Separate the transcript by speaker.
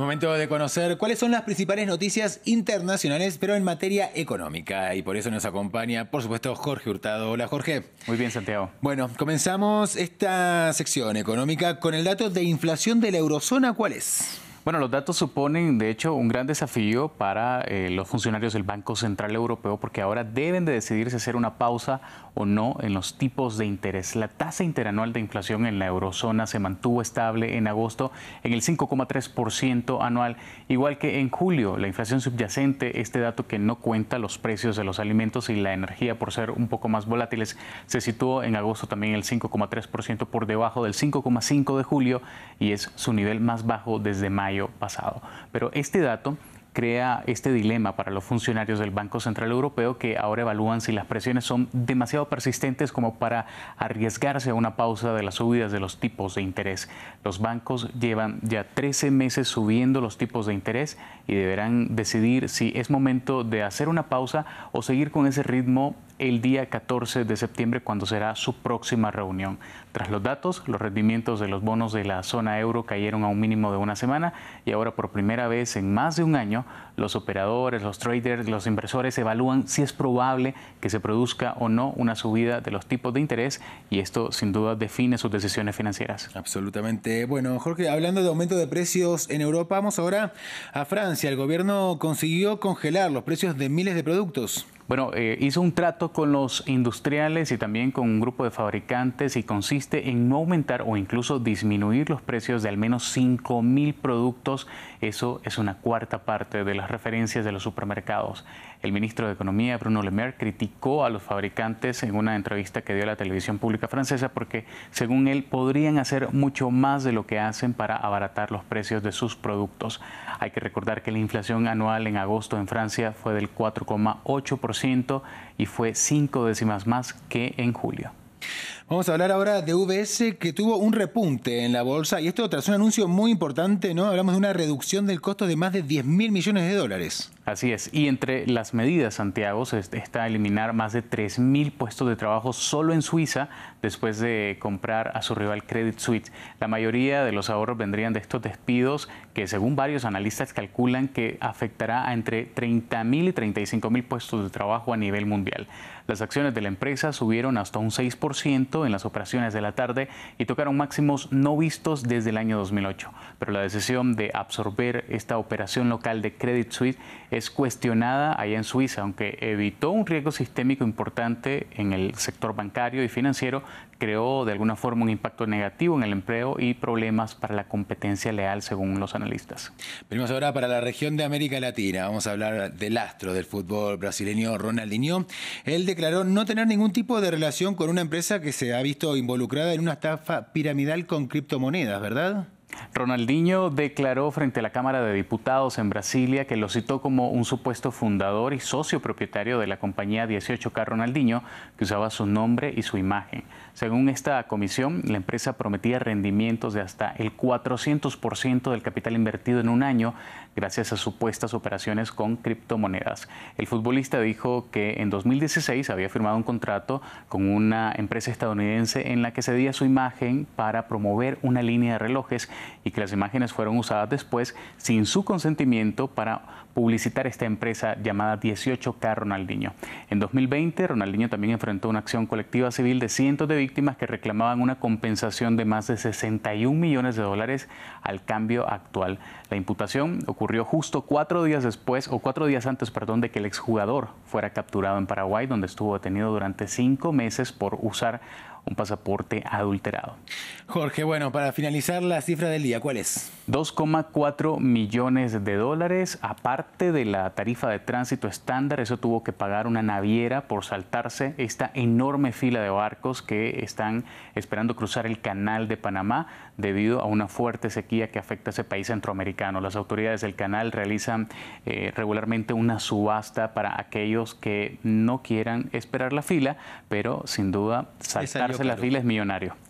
Speaker 1: momento de conocer cuáles son las principales noticias internacionales, pero en materia económica. Y por eso nos acompaña, por supuesto, Jorge Hurtado. Hola, Jorge. Muy bien, Santiago. Bueno, comenzamos esta sección económica con el dato de inflación de la eurozona. ¿Cuál es?
Speaker 2: Bueno, los datos suponen, de hecho, un gran desafío para eh, los funcionarios del Banco Central Europeo porque ahora deben de decidir si hacer una pausa o no en los tipos de interés. La tasa interanual de inflación en la eurozona se mantuvo estable en agosto en el 5,3% anual, igual que en julio. La inflación subyacente, este dato que no cuenta los precios de los alimentos y la energía por ser un poco más volátiles, se situó en agosto también en el 5,3% por debajo del 5,5% de julio y es su nivel más bajo desde mayo pasado. Pero este dato crea este dilema para los funcionarios del Banco Central Europeo que ahora evalúan si las presiones son demasiado persistentes como para arriesgarse a una pausa de las subidas de los tipos de interés. Los bancos llevan ya 13 meses subiendo los tipos de interés y deberán decidir si es momento de hacer una pausa o seguir con ese ritmo el día 14 de septiembre cuando será su próxima reunión. Tras los datos, los rendimientos de los bonos de la zona euro cayeron a un mínimo de una semana y ahora por primera vez en más de un año los operadores, los traders, los inversores evalúan si es probable que se produzca o no una subida de los tipos de interés y esto sin duda define sus decisiones financieras. Absolutamente. Bueno, Jorge,
Speaker 1: hablando de aumento de precios en Europa, vamos ahora a Francia. El gobierno consiguió congelar
Speaker 2: los precios de miles de productos. Bueno, eh, hizo un trato con los industriales y también con un grupo de fabricantes y consiste en no aumentar o incluso disminuir los precios de al menos 5 mil productos. Eso es una cuarta parte de las referencias de los supermercados. El ministro de Economía, Bruno Le Maire, criticó a los fabricantes en una entrevista que dio a la televisión pública francesa porque, según él, podrían hacer mucho más de lo que hacen para abaratar los precios de sus productos. Hay que recordar que la inflación anual en agosto en Francia fue del 4,8% y fue cinco décimas más que en julio.
Speaker 1: Vamos a hablar ahora de V.S. que tuvo un repunte en la bolsa y esto tras un anuncio muy importante, ¿no? Hablamos de una reducción del costo de más de 10 mil millones de dólares.
Speaker 2: Así es, y entre las medidas, Santiago, está eliminar más de 3 mil puestos de trabajo solo en Suiza después de comprar a su rival Credit Suisse. La mayoría de los ahorros vendrían de estos despidos que según varios analistas calculan que afectará a entre 30 mil y 35 mil puestos de trabajo a nivel mundial. Las acciones de la empresa subieron hasta un 6% en las operaciones de la tarde y tocaron máximos no vistos desde el año 2008. Pero la decisión de absorber esta operación local de Credit Suisse es cuestionada allá en Suiza, aunque evitó un riesgo sistémico importante en el sector bancario y financiero, creó de alguna forma un impacto negativo en el empleo y problemas para la competencia leal, según los analistas. Venimos ahora para la región de América Latina. Vamos a hablar del
Speaker 1: astro del fútbol brasileño Ronaldinho. Él declaró no tener ningún tipo de relación con
Speaker 2: una empresa que se ha visto involucrada en una estafa piramidal con criptomonedas, ¿verdad? Ronaldinho declaró frente a la Cámara de Diputados en Brasilia que lo citó como un supuesto fundador y socio propietario de la compañía 18K Ronaldinho, que usaba su nombre y su imagen. Según esta comisión, la empresa prometía rendimientos de hasta el 400% del capital invertido en un año gracias a supuestas operaciones con criptomonedas. El futbolista dijo que en 2016 había firmado un contrato con una empresa estadounidense en la que cedía su imagen para promover una línea de relojes y que las imágenes fueron usadas después sin su consentimiento para publicitar esta empresa llamada 18K Ronaldinho. En 2020, Ronaldinho también enfrentó una acción colectiva civil de cientos de víctimas que reclamaban una compensación de más de 61 millones de dólares al cambio actual. La imputación ocurrió justo cuatro días después, o cuatro días antes, perdón, de que el exjugador fuera capturado en Paraguay, donde estuvo detenido durante cinco meses por usar un pasaporte adulterado. Jorge, bueno, para finalizar la cifra del día, ¿cuál es? 2,4 millones de dólares, aparte de la tarifa de tránsito estándar, eso tuvo que pagar una naviera por saltarse esta enorme fila de barcos que están esperando cruzar el canal de Panamá debido a una fuerte sequía que afecta a ese país centroamericano. Las autoridades del canal realizan eh, regularmente una subasta para aquellos que no quieran esperar la fila, pero sin duda saltar Darse las es millonario.